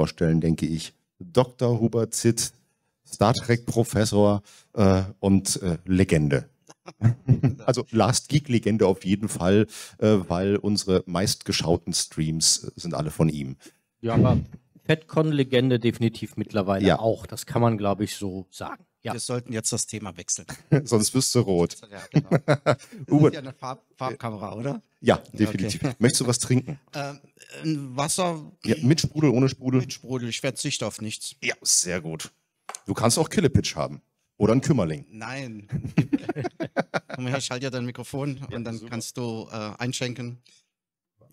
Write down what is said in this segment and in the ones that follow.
vorstellen, denke ich. Dr. Hubert Zitt, Star Trek-Professor äh, und äh, Legende. also Last Geek-Legende auf jeden Fall, äh, weil unsere meistgeschauten Streams äh, sind alle von ihm. Ja, aber FedCon-Legende definitiv mittlerweile ja. auch. Das kann man, glaube ich, so sagen. Ja. Wir sollten jetzt das Thema wechseln. Sonst wirst du rot. Ja, genau. das ist ja eine Farb Farbkamera, oder? Ja, definitiv. Okay. Möchtest du was trinken? Ähm, Wasser. Ja, mit Sprudel, ohne Sprudel? Mit Sprudel. Ich verzichte auf nichts. Ja, sehr gut. Du kannst auch Killepitch haben. Oder ein Kümmerling. Nein. Komm her, ich halte ja dein Mikrofon ja, und dann super. kannst du äh, einschenken.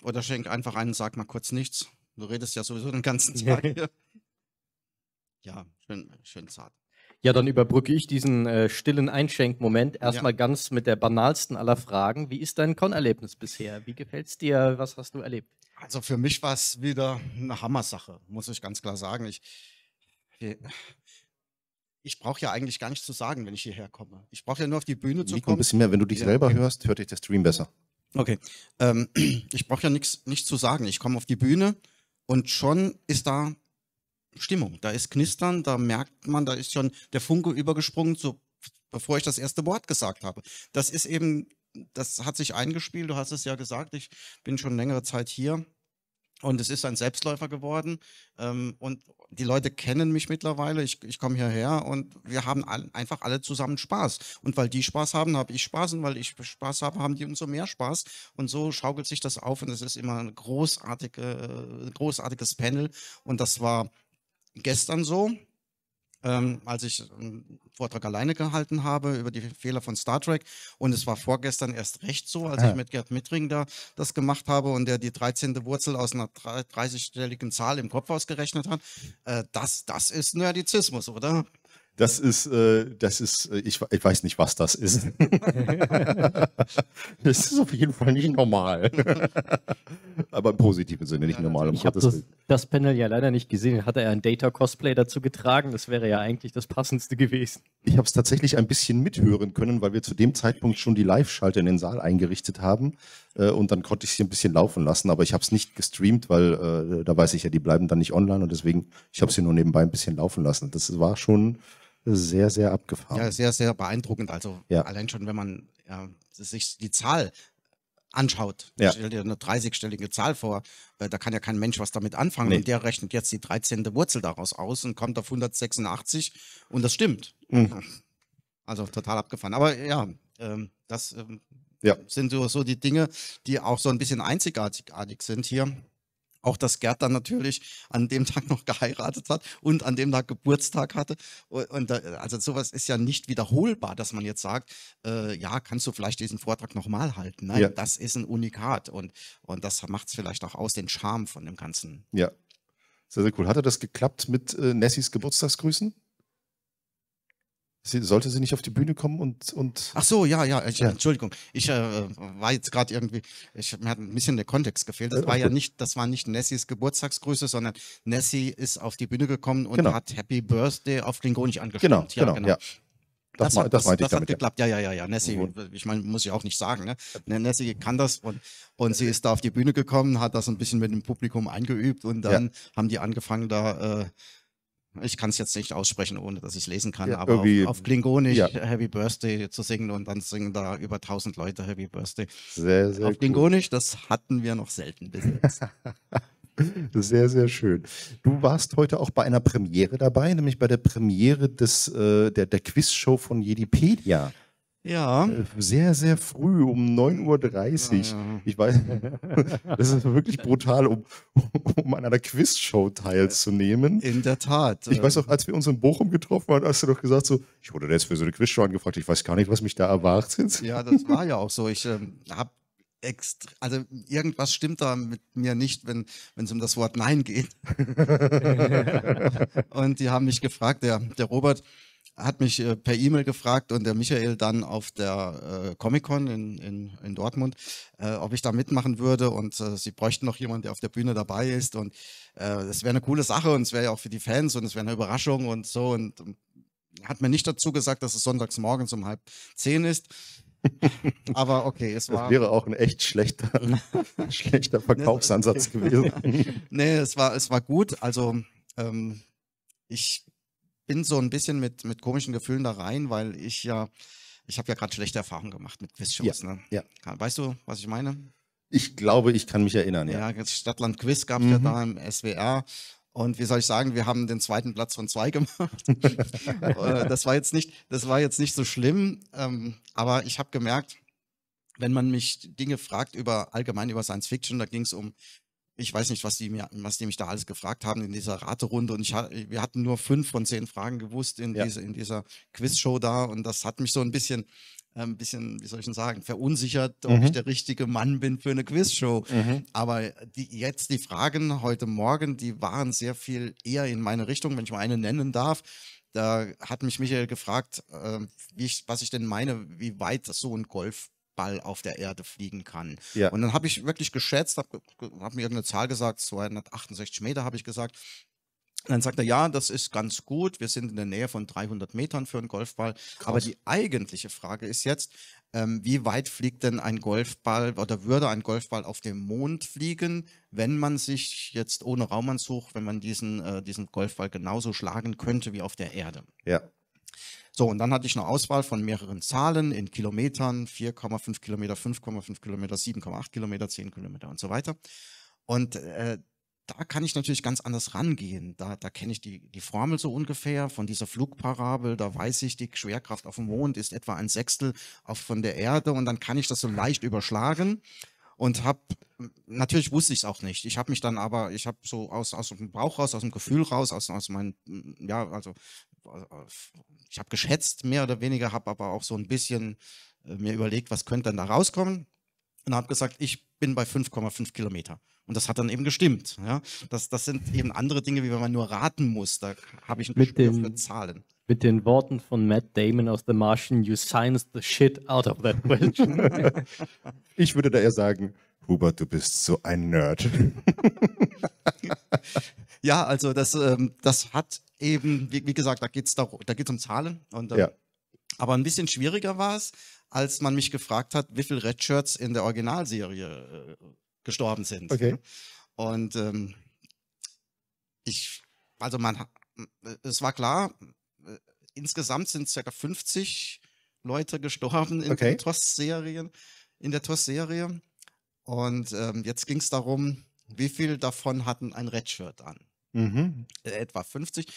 Oder schenk einfach einen, sag mal kurz nichts. Du redest ja sowieso den ganzen Tag hier. ja, schön, schön zart. Ja, dann überbrücke ich diesen äh, stillen Einschenkmoment erstmal ja. ganz mit der banalsten aller Fragen. Wie ist dein Con-Erlebnis bisher? Wie gefällt es dir? Was hast du erlebt? Also für mich war es wieder eine Hammersache, muss ich ganz klar sagen. Ich, ich brauche ja eigentlich gar nichts zu sagen, wenn ich hierher komme. Ich brauche ja nur auf die Bühne zu Nico, kommen. ein bisschen mehr, wenn du dich ja, selber okay. hörst, hört dich der Stream besser. Okay. Ähm, ich brauche ja nichts zu sagen. Ich komme auf die Bühne und schon ist da Stimmung, da ist Knistern, da merkt man, da ist schon der Funke übergesprungen, so bevor ich das erste Wort gesagt habe. Das ist eben, das hat sich eingespielt, du hast es ja gesagt, ich bin schon längere Zeit hier. Und es ist ein Selbstläufer geworden. Ähm, und die Leute kennen mich mittlerweile. Ich, ich komme hierher und wir haben all, einfach alle zusammen Spaß. Und weil die Spaß haben, habe ich Spaß. Und weil ich Spaß habe, haben die umso mehr Spaß. Und so schaukelt sich das auf. Und es ist immer ein großartige, großartiges Panel. Und das war gestern so, ähm, als ich einen Vortrag alleine gehalten habe über die Fehler von Star Trek. Und es war vorgestern erst recht so, als ja. ich ah. mit Gerd Mittring da das gemacht habe und der die 13. Wurzel aus einer 30-stelligen Zahl im Kopf ausgerechnet hat. Äh, das, das ist Nerdizismus, oder? Das ist, äh, das ist, äh, ich, ich, weiß nicht, was das ist. das ist auf jeden Fall nicht normal. Aber im positiven Sinne, nicht ja, normal. ich habe das, das, Panel ja leider nicht gesehen. Hatte er ein Data-Cosplay dazu getragen? Das wäre ja eigentlich das Passendste gewesen. Ich habe es tatsächlich ein bisschen mithören können, weil wir zu dem Zeitpunkt schon die Live-Schalter in den Saal eingerichtet haben. Äh, und dann konnte ich sie ein bisschen laufen lassen. Aber ich habe es nicht gestreamt, weil äh, da weiß ich ja, die bleiben dann nicht online. Und deswegen, ich habe sie nur nebenbei ein bisschen laufen lassen. Das war schon sehr, sehr abgefahren. Ja, sehr, sehr beeindruckend. Also ja. allein schon, wenn man ja, sich die Zahl anschaut, ja. stell dir eine 30-stellige Zahl vor, äh, da kann ja kein Mensch was damit anfangen. Nee. Und der rechnet jetzt die 13. Wurzel daraus aus und kommt auf 186 und das stimmt. Mhm. Also total abgefahren. Aber ja, ähm, das ähm, ja. sind so, so die Dinge, die auch so ein bisschen einzigartig sind hier. Auch, dass Gerd dann natürlich an dem Tag noch geheiratet hat und an dem Tag Geburtstag hatte. Und, also sowas ist ja nicht wiederholbar, dass man jetzt sagt, äh, ja, kannst du vielleicht diesen Vortrag nochmal halten. Nein, ja. das ist ein Unikat und, und das macht es vielleicht auch aus, den Charme von dem Ganzen. Ja, sehr, sehr cool. Hatte das geklappt mit äh, Nessies Geburtstagsgrüßen? Sie, sollte sie nicht auf die Bühne kommen und. und Ach so, ja, ja, ich, ja. Entschuldigung. Ich äh, war jetzt gerade irgendwie, ich, mir hat ein bisschen der Kontext gefehlt. Das äh, war ja nicht, das war nicht Nessies Geburtstagsgrüße, sondern Nessie ist auf die Bühne gekommen und genau. hat Happy Birthday auf Klingonisch angestimmt. Genau, ja, genau. genau. Ja. Das, das, hat, das, das, meinte das ich damit, hat geklappt, ja, ja, ja, ja. Nessie, ich meine, muss ich auch nicht sagen, ne? ne? Nessie kann das und, und sie ist da auf die Bühne gekommen, hat das ein bisschen mit dem Publikum eingeübt und dann ja. haben die angefangen, da äh, ich kann es jetzt nicht aussprechen, ohne dass ich es lesen kann, ja, aber auf, auf, Klingonisch ja. Happy Birthday zu singen und dann singen da über 1000 Leute Happy Birthday. Sehr, sehr Auf cool. Klingonisch, das hatten wir noch selten bis jetzt. Sehr, sehr schön. Du warst heute auch bei einer Premiere dabei, nämlich bei der Premiere des, äh, der, der Quizshow von Jedipedia. Ja. Äh, sehr, sehr früh, um 9.30 Uhr. Ja, ja. Ich weiß, das ist wirklich brutal, um, um an einer Quizshow teilzunehmen. In der Tat. Ich weiß auch, ähm. als wir uns in Bochum getroffen haben, hast du doch gesagt, so, ich wurde jetzt für so eine Quizshow angefragt, ich weiß gar nicht, was mich da erwartet. Ja, das war ja auch so. Ich ähm, habe Extra, also irgendwas stimmt da mit mir nicht, wenn es um das Wort Nein geht. und die haben mich gefragt, der, der Robert, hat mich äh, per E-Mail gefragt und der Michael dann auf der äh, Comic-Con in, in, in Dortmund, äh, ob ich da mitmachen würde und äh, sie bräuchten noch jemanden, der auf der Bühne dabei ist und äh, wäre eine coole Sache und es wäre ja auch für die Fans und es wäre eine Überraschung und so und, und ähm, hat mir nicht dazu gesagt, dass es sonntags morgens um halb zehn ist. Aber okay, es war. Das wäre auch ein echt schlechter, schlechter Verkaufsansatz gewesen. nee, es war, es war gut. Also ähm, ich bin so ein bisschen mit, mit komischen Gefühlen da rein, weil ich ja, ich habe ja gerade schlechte Erfahrungen gemacht mit Quizshows. Ja, ne? ja. Weißt du, was ich meine? Ich glaube, ich kann mich erinnern, ja. Ja, Stadtland Quiz gab es mhm. ja da im SWR. Und wie soll ich sagen, wir haben den zweiten Platz von zwei gemacht. Äh, das war jetzt nicht, das war jetzt nicht so schlimm. Ähm, aber ich habe gemerkt, wenn man mich Dinge fragt über allgemein über Science Fiction, da ging es um ich weiß nicht, was die, mir, was die mich da alles gefragt haben in dieser Raterunde. Und ich, wir hatten nur fünf von zehn Fragen gewusst in, ja. diese, in dieser Quizshow da. Und das hat mich so ein bisschen, äh, ein bisschen, wie soll ich denn sagen, verunsichert, ob mhm. ich der richtige Mann bin für eine Quizshow. Mhm. Aber die, jetzt die Fragen heute Morgen, die waren sehr viel eher in meine Richtung, wenn ich mal eine nennen darf. Da hat mich Michael gefragt, äh, ich, was ich denn meine, wie weit so ein Golf Ball auf der Erde fliegen kann. Ja. Und dann habe ich wirklich geschätzt, habe hab mir irgendeine Zahl gesagt, 268 Meter habe ich gesagt. Und dann sagt er, ja, das ist ganz gut, wir sind in der Nähe von 300 Metern für einen Golfball. Krass. Aber die eigentliche Frage ist jetzt, ähm, wie weit fliegt denn ein Golfball oder würde ein Golfball auf dem Mond fliegen, wenn man sich jetzt ohne Raumanzug, wenn man diesen, äh, diesen Golfball genauso schlagen könnte wie auf der Erde? Ja. So, und dann hatte ich eine Auswahl von mehreren Zahlen in Kilometern, 4,5 Kilometer, 5,5 Kilometer, 7,8 Kilometer, 10 Kilometer und so weiter. Und äh, da kann ich natürlich ganz anders rangehen. Da, da kenne ich die, die Formel so ungefähr von dieser Flugparabel. Da weiß ich, die Schwerkraft auf dem Mond ist etwa ein Sechstel auf, von der Erde und dann kann ich das so leicht überschlagen und habe natürlich wusste ich es auch nicht. Ich habe mich dann aber, ich habe so aus, aus dem Bauch raus, aus dem Gefühl raus, aus, aus meinem, ja, also äh, ich habe geschätzt, mehr oder weniger, habe aber auch so ein bisschen äh, mir überlegt, was könnte denn da rauskommen und habe gesagt, ich bin bei 5,5 Kilometer. Und das hat dann eben gestimmt. Ja? Das, das sind eben andere Dinge, wie wenn man nur raten muss. Da habe ich ein mit Gespür Zahlen. Mit den Worten von Matt Damon aus The Martian, you science the shit out of that question. ich würde da eher sagen, Hubert, du bist so ein Nerd. ja, also das, ähm, das hat eben, wie, wie gesagt, da geht es da, geht's um Zahlen. Und, ähm, ja. Aber ein bisschen schwieriger war es, als man mich gefragt hat, wie viele Redshirts in der Originalserie äh, gestorben sind. Okay. Ne? Und ähm, ich, also man, äh, es war klar, äh, insgesamt sind circa 50 Leute gestorben in okay. den TOS-Serien, in der TOS-Serie. Und ähm, jetzt ging es darum, wie viele davon hatten ein Redshirt an? Mhm. Äh, etwa 50.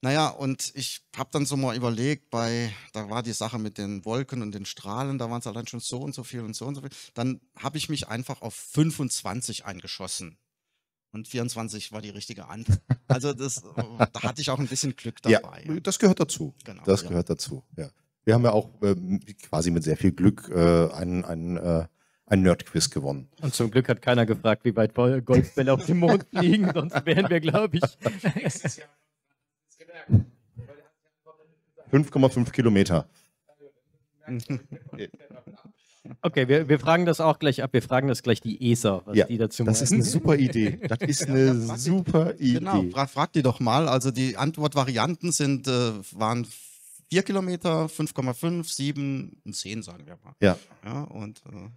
Naja, und ich habe dann so mal überlegt, bei, da war die Sache mit den Wolken und den Strahlen, da waren es allein schon so und so viel und so und so viel. Dann habe ich mich einfach auf 25 eingeschossen. Und 24 war die richtige Antwort. Also das, da hatte ich auch ein bisschen Glück dabei. Ja, das gehört dazu. Genau, das ja. gehört dazu, ja. Wir haben ja auch ähm, quasi mit sehr viel Glück äh, einen, einen äh, ein Nerdquiz gewonnen. Und zum Glück hat keiner gefragt, wie weit Golfbälle auf dem Mond liegen, sonst wären wir, glaube ich. 5,5 Kilometer. Okay, wir, wir, fragen das auch gleich ab. Wir fragen das gleich die ESA, was ja, die dazu machen. Das meinen. ist eine super Idee. Das ist eine super genau, Idee. Genau, frag, frag, die doch mal. Also die Antwortvarianten sind, äh, waren 4 Kilometer, 5,5, 7 und 10, sagen wir mal. Ja. ja und, äh,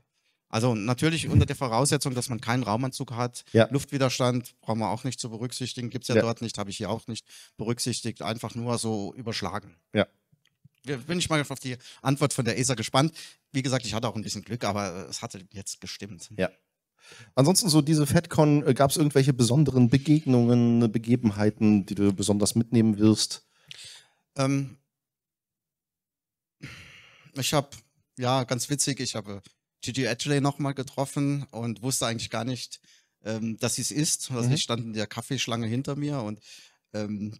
also natürlich unter der Voraussetzung, dass man keinen Raumanzug hat. Ja. Luftwiderstand brauchen wir auch nicht zu berücksichtigen. Gibt es ja, ja, dort nicht, habe ich hier auch nicht berücksichtigt. Einfach nur so überschlagen. Ja. Bin ich mal auf die Antwort von der ESA gespannt. Wie gesagt, ich hatte auch ein bisschen Glück, aber es hatte jetzt gestimmt. Ja. Ansonsten so diese FedCon, äh, gab es irgendwelche besonderen Begegnungen, äh, Begebenheiten, die du besonders mitnehmen wirst? Ähm, ich habe, ja, ganz witzig, ich habe Gigi Atchley nochmal getroffen und wusste eigentlich gar nicht, ähm, dass sie es ist. Also mhm. ich stand in der Kaffeeschlange hinter mir und ähm,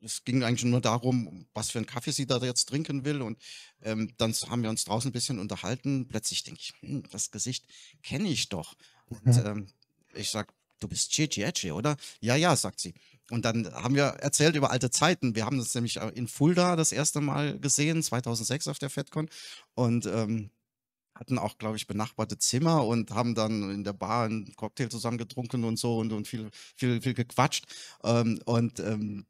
es ging eigentlich nur darum, was für einen Kaffee sie da jetzt trinken will. Und ähm, dann haben wir uns draußen ein bisschen unterhalten. Plötzlich denke ich, hm, das Gesicht kenne ich doch. Und mhm. ähm, ich sage, du bist Gigi Etche, oder? Ja, ja, sagt sie. Und dann haben wir erzählt über alte Zeiten. Wir haben das nämlich äh, in Fulda das erste Mal gesehen, 2006 auf der FedCon. Und ähm, hatten auch, glaube ich, benachbarte Zimmer und haben dann in der Bar einen Cocktail zusammen getrunken und so und, und viel, viel, viel gequatscht. Ähm, und ähm,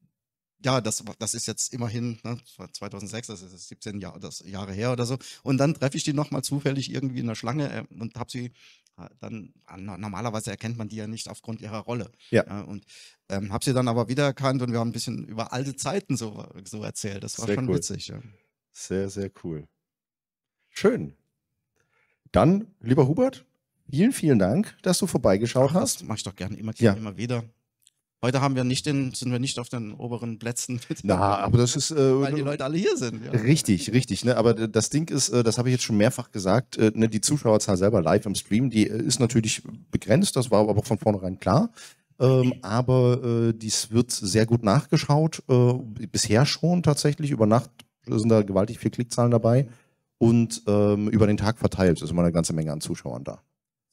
ja, das, das ist jetzt immerhin ne, 2006, das ist 17 Jahr, das Jahre her oder so. Und dann treffe ich die nochmal zufällig irgendwie in der Schlange äh, und habe sie äh, dann, ah, normalerweise erkennt man die ja nicht aufgrund ihrer Rolle. Ja. ja und ähm, habe sie dann aber wiedererkannt und wir haben ein bisschen über alte Zeiten so, so erzählt. Das war sehr schon cool. witzig. Ja. Sehr, sehr cool. Schön. Dann, lieber Hubert, vielen, vielen Dank, dass du vorbeigeschaut Ach, hast. Mache ich doch gerne immer, ja. immer wieder. Heute haben wir nicht den, sind wir nicht auf den oberen Plätzen. Na, aber das ist. Äh, Weil die Leute alle hier sind. Ja. Richtig, richtig. Ne? Aber das Ding ist, äh, das habe ich jetzt schon mehrfach gesagt, äh, ne? die Zuschauerzahl selber live im Stream, die äh, ist natürlich begrenzt, das war aber auch von vornherein klar. Ähm, aber äh, dies wird sehr gut nachgeschaut. Äh, bisher schon tatsächlich. Über Nacht sind da gewaltig viele Klickzahlen dabei und ähm, über den Tag verteilt. Es ist immer eine ganze Menge an Zuschauern da.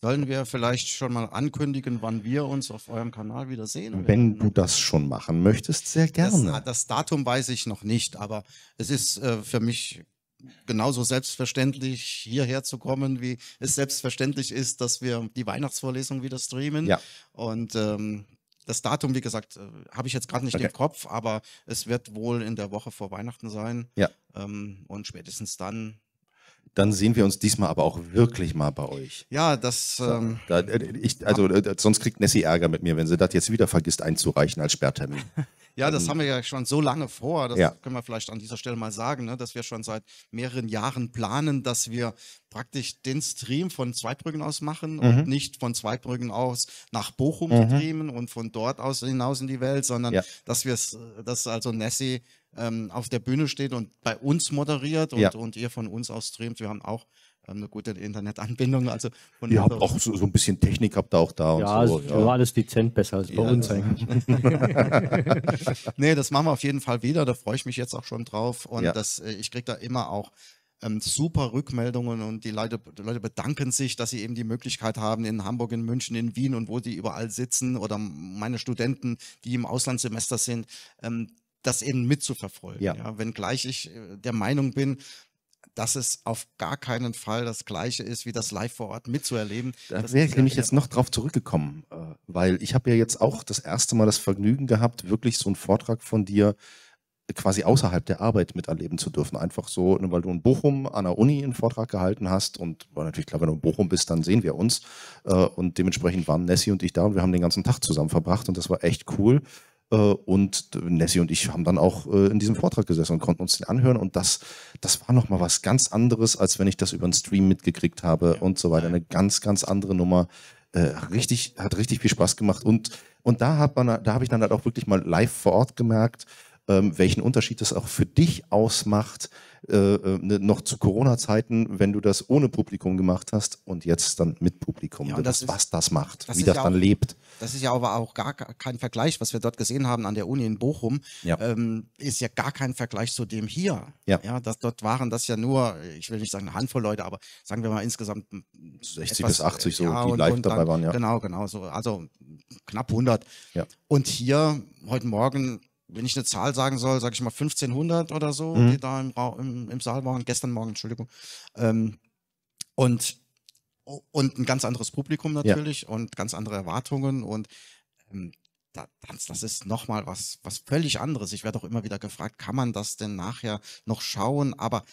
Sollen wir vielleicht schon mal ankündigen, wann wir uns auf eurem Kanal wiedersehen? Werden? Wenn du das schon machen möchtest, sehr gerne. Das, ah, das Datum weiß ich noch nicht, aber es ist äh, für mich genauso selbstverständlich, hierher zu kommen, wie es selbstverständlich ist, dass wir die Weihnachtsvorlesung wieder streamen. Ja. Und ähm, das Datum, wie gesagt, äh, habe ich jetzt gerade nicht okay. im Kopf, aber es wird wohl in der Woche vor Weihnachten sein. Ja. Ähm, und spätestens dann dann sehen wir uns diesmal aber auch wirklich mal bei euch. Ja, das. ähm, da, äh, ich, also, äh, sonst kriegt Nessie Ärger mit mir, wenn sie das jetzt wieder vergisst einzureichen als Sperrtermin. ja, das haben wir ja schon so lange vor. Das ja. können wir vielleicht an dieser Stelle mal sagen, ne, dass wir schon seit mehreren Jahren planen, dass wir praktisch den Stream von Zweibrücken aus machen mhm. und nicht von Zweibrücken aus nach Bochum mhm. streamen und von dort aus hinaus in die Welt, sondern ja. dass wir es, dass also Nessie ähm, auf der Bühne steht und bei uns moderiert und, ja. und ihr von uns aus streamt. Wir haben auch ähm, eine gute Internetanbindung. Also von ihr habt auch so, so, ein bisschen Technik, habt ihr auch da. Ja, so, also, ja. war alles dezent besser als bei ja, uns eigentlich. nee, das machen wir auf jeden Fall wieder. Da freue ich mich jetzt auch schon drauf. Und ja. das, äh, ich kriege da immer auch ähm, super Rückmeldungen und die Leute, die Leute, bedanken sich, dass sie eben die Möglichkeit haben, in Hamburg, in München, in Wien und wo die überall sitzen oder meine Studenten, die im Auslandssemester sind, ähm, das eben mitzuverfolgen. Ja. ja. Wenngleich ich äh, der Meinung bin, dass es auf gar keinen Fall das Gleiche ist, wie das live vor Ort mitzuerleben. Da wäre ich nämlich jetzt noch drauf zurückgekommen, äh, weil ich habe ja jetzt auch das erste Mal das Vergnügen gehabt, wirklich so einen Vortrag von dir quasi außerhalb der Arbeit miterleben zu dürfen. Einfach so, ne, weil du in Bochum an der Uni einen Vortrag gehalten hast und war natürlich klar, wenn du in Bochum bist, dann sehen wir uns. Äh, und dementsprechend waren Nessie und ich da und wir haben den ganzen Tag zusammen verbracht und das war echt cool. Äh, und Nessie und ich haben dann auch äh, in diesem Vortrag gesessen und konnten uns den anhören. Und das, das war nochmal was ganz anderes, als wenn ich das über einen Stream mitgekriegt habe ja. und so weiter. Eine ganz, ganz andere Nummer. Äh, richtig, hat richtig viel Spaß gemacht. Und, und da hat man, da habe ich dann halt auch wirklich mal live vor Ort gemerkt, ähm, welchen Unterschied das auch für dich ausmacht, äh, äh ne, noch zu Corona-Zeiten, wenn du das ohne Publikum gemacht hast und jetzt dann mit Publikum, ja, das, das ist, was das macht, das wie das ja dann auch, lebt. Das ist ja aber auch gar kein Vergleich, was wir dort gesehen haben an der Uni in Bochum, ja. Ähm, ist ja gar kein Vergleich zu dem hier. Ja. ja das, dort waren das ja nur, ich will nicht sagen eine Handvoll Leute, aber sagen wir mal insgesamt 60 etwas, bis 80 so, ja, die und, live und dabei dann, waren. Ja. Genau, genau, so, also knapp 100. Ja. Und hier heute Morgen wenn ich eine Zahl sagen soll, sage ich mal 1500 oder so, mhm. die da im, im, im, Saal waren, gestern Morgen, Entschuldigung. Ähm, und, und ein ganz anderes Publikum natürlich ja. und ganz andere Erwartungen und ähm, Tanz, das ist nochmal was, was völlig anderes. Ich werde auch immer wieder gefragt, kann man das denn nachher noch schauen? Aber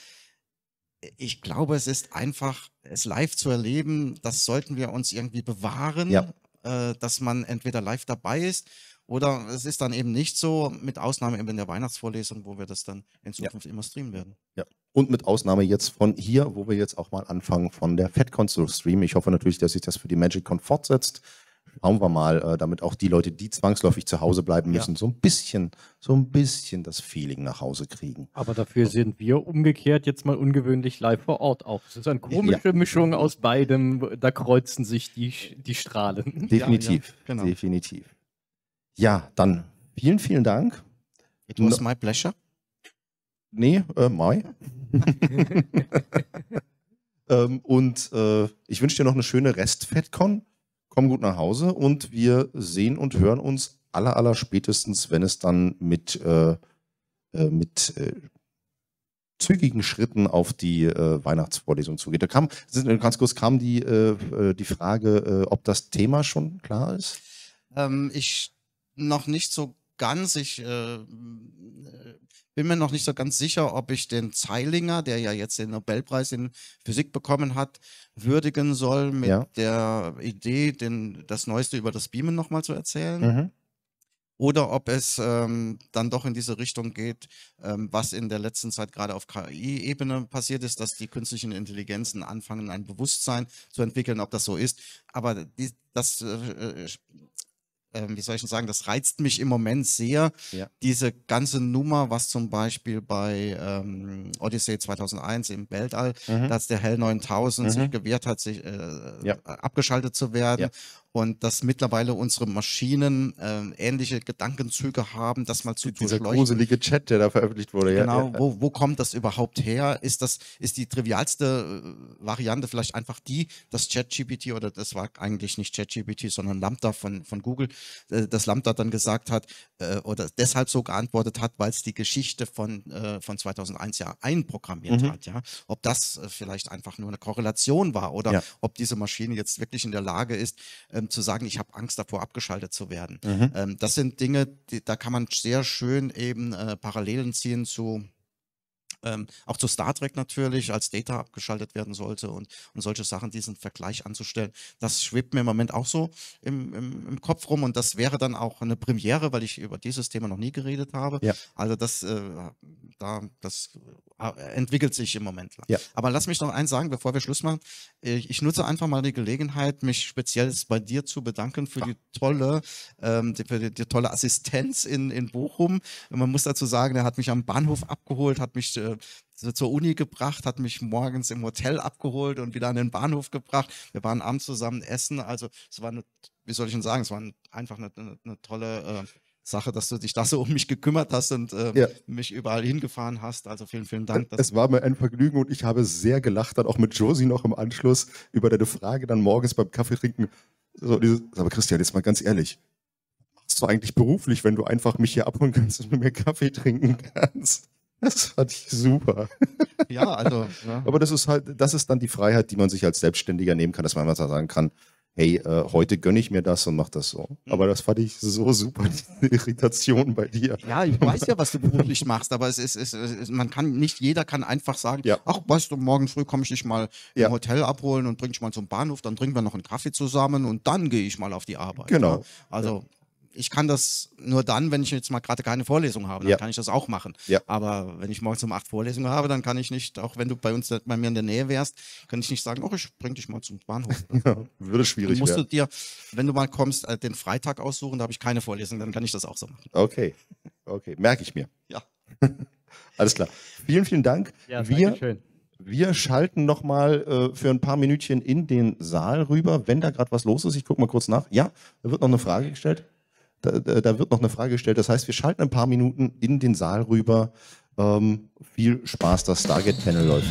ich glaube, es ist einfach, es live zu erleben, das sollten wir uns irgendwie bewahren, ja. äh, dass man entweder live dabei ist oder es ist dann eben nicht so, mit Ausnahme eben der Weihnachtsvorlesung, wo wir das dann in Zukunft ja. immer streamen werden. Ja. Und mit Ausnahme jetzt von hier, wo wir jetzt auch mal anfangen von der FedCon zu streamen. Ich hoffe natürlich, dass sich das für die MagicCon fortsetzt. Schauen wir mal, äh, damit auch die Leute, die zwangsläufig zu Hause bleiben müssen, ja. so ein bisschen, so ein bisschen das Feeling nach Hause kriegen. Aber dafür sind wir umgekehrt jetzt mal ungewöhnlich live vor Ort auch. Das ist eine komische ja. Mischung aus beidem. Da kreuzen sich die, die Strahlen. Definitiv, genau. definitiv. Ja, dann vielen, vielen Dank. It was my pleasure. Nee, äh, my. ähm, und äh, ich wünsche dir noch eine schöne Rest-FedCon. Komm gut nach Hause und wir sehen und hören uns aller, aller spätestens, wenn es dann mit, äh, äh mit äh, zügigen Schritten auf die äh, Weihnachtsvorlesung zugeht. Da kam, ganz kurz kam die, äh, äh, die Frage, äh, ob das Thema schon klar ist. Ähm, ich noch nicht so ganz, ich äh, äh, bin mir noch nicht so ganz sicher, ob ich den Zeilinger, der ja jetzt den Nobelpreis in Physik bekommen hat, würdigen soll mit ja. der Idee, den, das Neueste über das Beamen nochmal zu erzählen. Mhm. Oder ob es ähm, dann doch in diese Richtung geht, ähm, was in der letzten Zeit gerade auf KI-Ebene passiert ist, dass die künstlichen Intelligenzen anfangen, ein Bewusstsein zu entwickeln, ob das so ist. Aber die, das äh, äh ähm, wie soll ich denn sagen, das reizt mich im Moment sehr. Ja. Diese ganze Nummer, was zum Beispiel bei ähm, Odyssey 2001 im Weltall, mhm. dass der Hell 9000 mhm. sich gewehrt hat, sich äh, ja. abgeschaltet zu werden. Ja und dass mittlerweile unsere Maschinen äh, ähnliche Gedankenzüge haben, das mal zu Dieser durchleuchten. Dieser gruselige Chat, der da veröffentlicht wurde. Ja, genau, ja. Wo, wo kommt das überhaupt her? Ist das ist die trivialste äh, Variante vielleicht einfach die, dass ChatGPT oder das war eigentlich nicht ChatGPT, sondern Lambda von, von Google, äh, dass Lambda dann gesagt hat äh, oder deshalb so geantwortet hat, weil es die Geschichte von, äh, von 2001 ja einprogrammiert mhm. hat. Ja? Ob das äh, vielleicht einfach nur eine Korrelation war oder ja. ob diese Maschine jetzt wirklich in der Lage ist, ähm, ähm, zu sagen, ich habe Angst davor, abgeschaltet zu werden. Mhm. Ähm, das sind Dinge, die, da kann man sehr schön eben äh, Parallelen ziehen zu ähm, auch zu Star Trek natürlich, als Data abgeschaltet werden sollte und, und solche Sachen, diesen Vergleich anzustellen, das schwebt mir im Moment auch so im, im, im Kopf rum und das wäre dann auch eine Premiere, weil ich über dieses Thema noch nie geredet habe. Ja. Also das, äh, da, das äh, entwickelt sich im Moment. Ja. Aber lass mich noch eins sagen, bevor wir Schluss machen. Ich nutze einfach mal die Gelegenheit, mich speziell bei dir zu bedanken für die tolle, ähm, die, für die, die, tolle Assistenz in, in Bochum. Man muss dazu sagen, er hat mich am Bahnhof abgeholt, hat mich äh, äh, zur Uni gebracht, hat mich morgens im Hotel abgeholt und wieder an den Bahnhof gebracht. Wir waren abends zusammen essen. Also es war eine, wie soll ich denn sagen, es war einfach eine, eine, eine tolle äh, Sache, dass du dich da so um mich gekümmert hast und äh, ja. mich überall hingefahren hast. Also vielen, vielen Dank. Es war mir ein Vergnügen und ich habe sehr gelacht, dann auch mit Josie noch im Anschluss über deine Frage dann morgens beim Kaffee trinken. So, dieses, aber Christian, jetzt mal ganz ehrlich, Was machst du eigentlich beruflich, wenn du einfach mich hier abholen kannst und mir Kaffee trinken kannst? Das fand ich super. Ja, also. Ja. Aber das ist halt, das ist dann die Freiheit, die man sich als Selbstständiger nehmen kann, dass man einfach sagen kann, hey, äh, heute gönne ich mir das und mach das so. Mhm. Aber das fand ich so super, die Irritation bei dir. Ja, ich weiß ja, was du beruflich machst, aber es ist, es ist, man kann, nicht jeder kann einfach sagen, ja. ach, weißt du, morgen früh komme ich dich mal ja. im Hotel abholen und bringe dich mal zum Bahnhof, dann trinken wir noch einen Kaffee zusammen und dann gehe ich mal auf die Arbeit. Genau. Ja? Also, ich kann das nur dann, wenn ich jetzt mal gerade keine Vorlesung habe, dann ja. kann ich das auch machen. Ja. Aber wenn ich morgens um acht Vorlesungen habe, dann kann ich nicht, auch wenn du bei uns bei mir in der Nähe wärst, kann ich nicht sagen, oh, ich bring dich mal zum Bahnhof. ja, würde schwierig werden. Musst du dir, wenn du mal kommst, äh, den Freitag aussuchen, da habe ich keine Vorlesung, dann kann ich das auch so machen. Okay, okay, merke ich mir. Ja. Alles klar. Vielen, vielen Dank. Ja, wir, schön. wir schalten nochmal äh, für ein paar Minütchen in den Saal rüber, wenn da gerade was los ist. Ich gucke mal kurz nach. Ja, da wird noch eine Frage gestellt da, da, wird noch eine Frage gestellt. Das heißt, wir schalten ein paar Minuten in den Saal rüber. Ähm, viel Spaß, das Stargate-Panel läuft.